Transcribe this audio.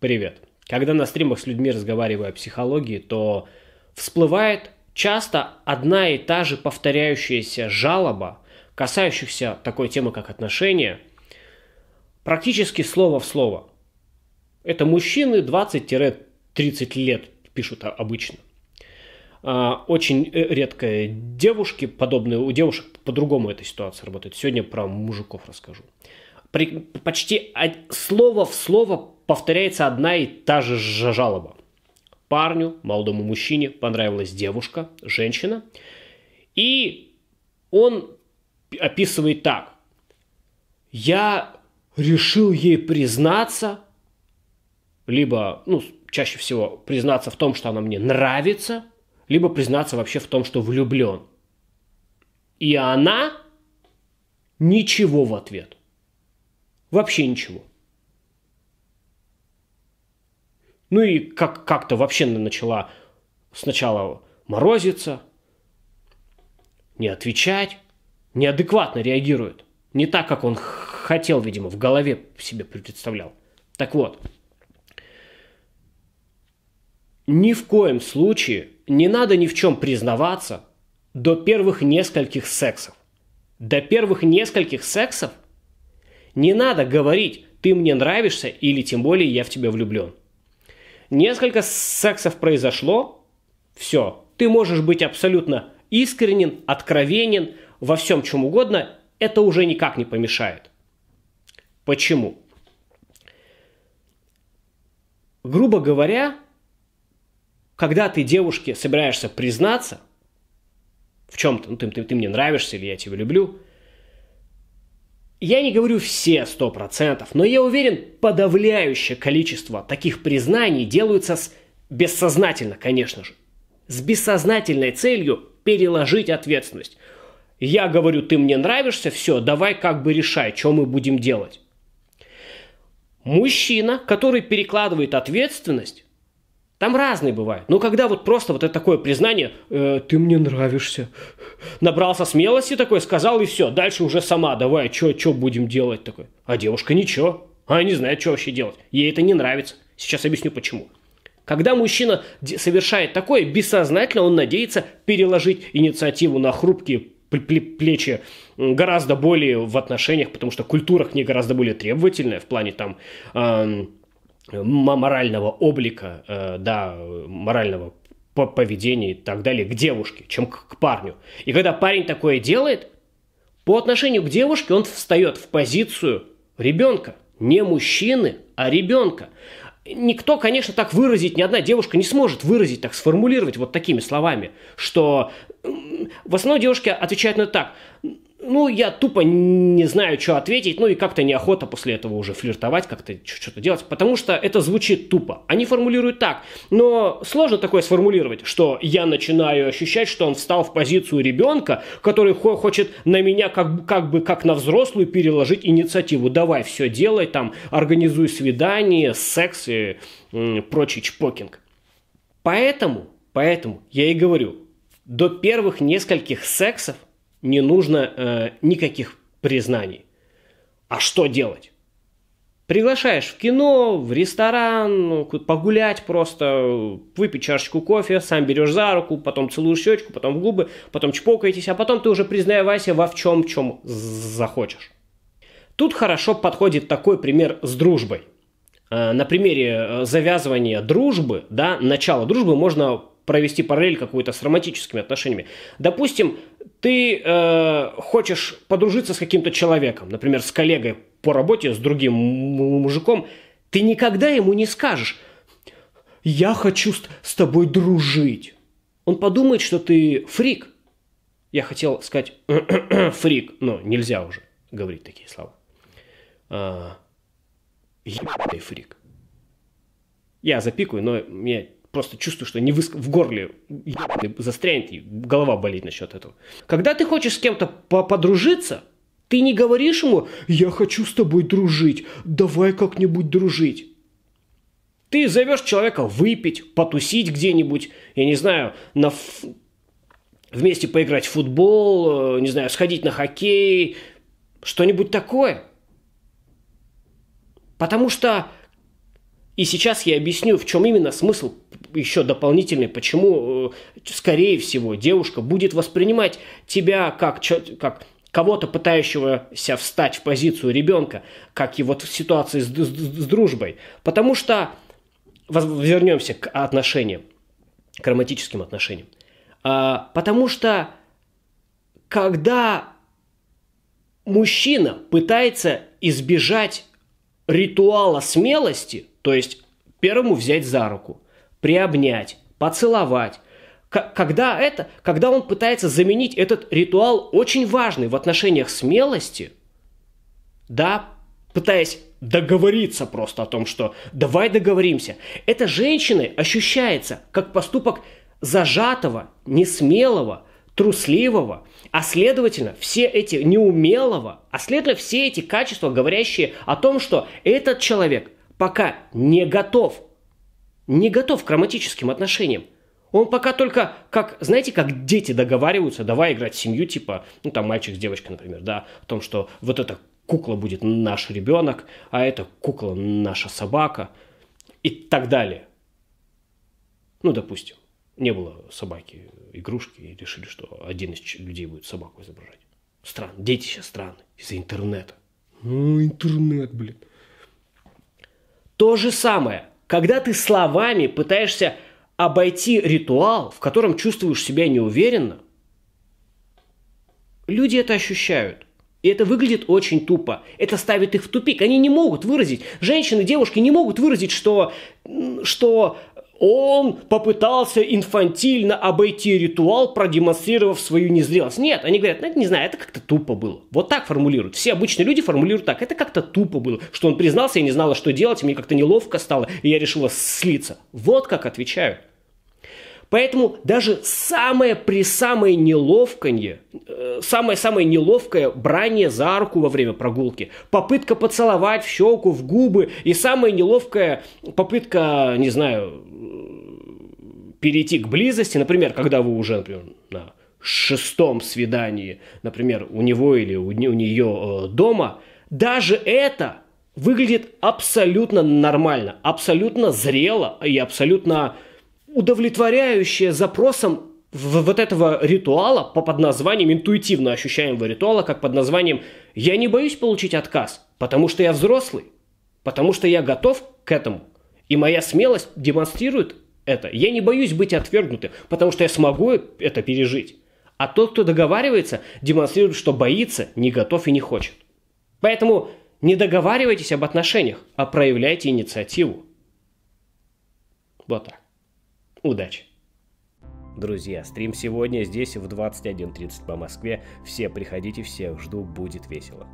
Привет. Когда на стримах с людьми разговариваю о психологии, то всплывает часто одна и та же повторяющаяся жалоба, касающаяся такой темы, как отношения, практически слово в слово. Это мужчины 20-30 лет пишут обычно. А, очень э, редко девушки подобные, у девушек по-другому эта ситуация работает. Сегодня про мужиков расскажу при, почти слово в слово повторяется одна и та же жалоба. Парню, молодому мужчине понравилась девушка, женщина, и он описывает так. Я решил ей признаться, либо, ну, чаще всего признаться в том, что она мне нравится, либо признаться вообще в том, что влюблен. И она ничего в ответ. Вообще ничего. Ну и как- как-то вообще начала сначала морозиться, не отвечать, неадекватно реагирует. Не так, как он хотел, видимо, в голове себе представлял. Так вот, ни в коем случае не надо ни в чем признаваться до первых нескольких сексов. До первых нескольких сексов – не надо говорить «ты мне нравишься» или тем более «я в тебя влюблен». Несколько сексов произошло, все, ты можешь быть абсолютно искренен, откровенен, во всем чем угодно, это уже никак не помешает. Почему? Грубо говоря, когда ты девушке собираешься признаться в чем-то, ну ты, ты, ты мне нравишься или я тебя люблю, я не говорю все 100%, но я уверен, подавляющее количество таких признаний делаются с бессознательно, конечно же. С бессознательной целью переложить ответственность. Я говорю, ты мне нравишься, все, давай как бы решай, что мы будем делать. Мужчина, который перекладывает ответственность там разные бывают. Но ну, когда вот просто вот это такое признание, э, ты мне нравишься, набрался смелости такой, сказал и все, дальше уже сама, давай, что будем делать такой. А девушка ничего, она не знает, что вообще делать. Ей это не нравится. Сейчас объясню почему. Когда мужчина совершает такое, бессознательно он надеется переложить инициативу на хрупкие плечи гораздо более в отношениях, потому что культура к ней гораздо более требовательная в плане там... Э, Э, морального облика, э, да, морального поведения и так далее к девушке, чем к парню. И когда парень такое делает, по отношению к девушке он встает в позицию ребенка, не мужчины, а ребенка. Никто, конечно, так выразить, ни одна девушка не сможет выразить, так сформулировать вот такими словами, что в основном девушки отвечают на так – ну, я тупо не знаю, что ответить, ну и как-то неохота после этого уже флиртовать, как-то что-то делать, потому что это звучит тупо. Они формулируют так, но сложно такое сформулировать, что я начинаю ощущать, что он встал в позицию ребенка, который хочет на меня как, как бы как на взрослую переложить инициативу. Давай все делай, там, организуй свидание, секс и м, прочий чпокинг. Поэтому, поэтому я и говорю, до первых нескольких сексов не нужно э, никаких признаний. А что делать? Приглашаешь в кино, в ресторан, ну, погулять просто, выпить чашечку кофе, сам берешь за руку, потом целуешь щечку, потом в губы, потом чпокаетесь, а потом ты уже признавайся во в чем, чем захочешь. Тут хорошо подходит такой пример с дружбой. Э, на примере э, завязывания дружбы, да, начала дружбы можно провести параллель какую-то с романтическими отношениями. Допустим, ты э, хочешь подружиться с каким-то человеком, например, с коллегой по работе, с другим мужиком, ты никогда ему не скажешь «Я хочу с тобой дружить». Он подумает, что ты фрик. Я хотел сказать «фрик», но нельзя уже говорить такие слова. А, ебаный фрик. Я запикаю, но мне просто чувствую, что не выск... в горле ебаный застрянет, и голова болит насчет этого. Когда ты хочешь с кем-то подружиться, ты не говоришь ему «я хочу с тобой дружить, давай как-нибудь дружить». Ты зовешь человека выпить, потусить где-нибудь, я не знаю, на ф... вместе поиграть в футбол, э, не знаю, сходить на хоккей, что-нибудь такое. Потому что и сейчас я объясню, в чем именно смысл еще дополнительный, почему, э, скорее всего, девушка будет воспринимать тебя как, как кого-то, пытающегося встать в позицию ребенка, как и вот в ситуации с, с, с дружбой. Потому что, вернемся к отношениям, к романтическим отношениям. А, потому что, когда мужчина пытается избежать ритуала смелости, то есть первому взять за руку, приобнять, поцеловать. когда, это, когда он пытается заменить этот ритуал очень важный в отношениях смелости, да, пытаясь договориться просто о том, что давай договоримся, это женщины ощущается как поступок зажатого, несмелого, трусливого, а следовательно, все эти неумелого, а следовательно, все эти качества, говорящие о том, что этот человек пока не готов. Не готов к романтическим отношениям. Он пока только, как, знаете, как дети договариваются, давай играть в семью, типа, ну там мальчик с девочкой, например, да, о том, что вот эта кукла будет наш ребенок, а эта кукла наша собака и так далее. Ну, допустим, не было собаки, игрушки, и решили, что один из людей будет собаку изображать. Странно, дети сейчас странные, из-за интернета. Ну, интернет, блин. То же самое, когда ты словами пытаешься обойти ритуал, в котором чувствуешь себя неуверенно, люди это ощущают. И это выглядит очень тупо. Это ставит их в тупик. Они не могут выразить. Женщины, девушки не могут выразить, что, что он попытался инфантильно обойти ритуал, продемонстрировав свою незрелость. Нет, они говорят, ну, не знаю, это как-то тупо было. Вот так формулируют. Все обычные люди формулируют так. Это как-то тупо было, что он признался, я не знала, что делать, и мне как-то неловко стало, и я решила слиться. Вот как отвечают. Поэтому даже самое при самое неловкое, э, самое-самое неловкое брание за руку во время прогулки, попытка поцеловать в щеку, в губы и самая неловкая попытка, не знаю, перейти к близости, например, когда вы уже, например, на шестом свидании, например, у него или у, у нее э, дома, даже это выглядит абсолютно нормально, абсолютно зрело и абсолютно удовлетворяющее запросам вот этого ритуала по под названием интуитивно ощущаемого ритуала, как под названием «я не боюсь получить отказ, потому что я взрослый, потому что я готов к этому». И моя смелость демонстрирует это. Я не боюсь быть отвергнутым, потому что я смогу это пережить. А тот, кто договаривается, демонстрирует, что боится, не готов и не хочет. Поэтому не договаривайтесь об отношениях, а проявляйте инициативу. Вот так. Удачи! Друзья, стрим сегодня здесь в 21.30 по Москве. Все приходите, всех жду, будет весело.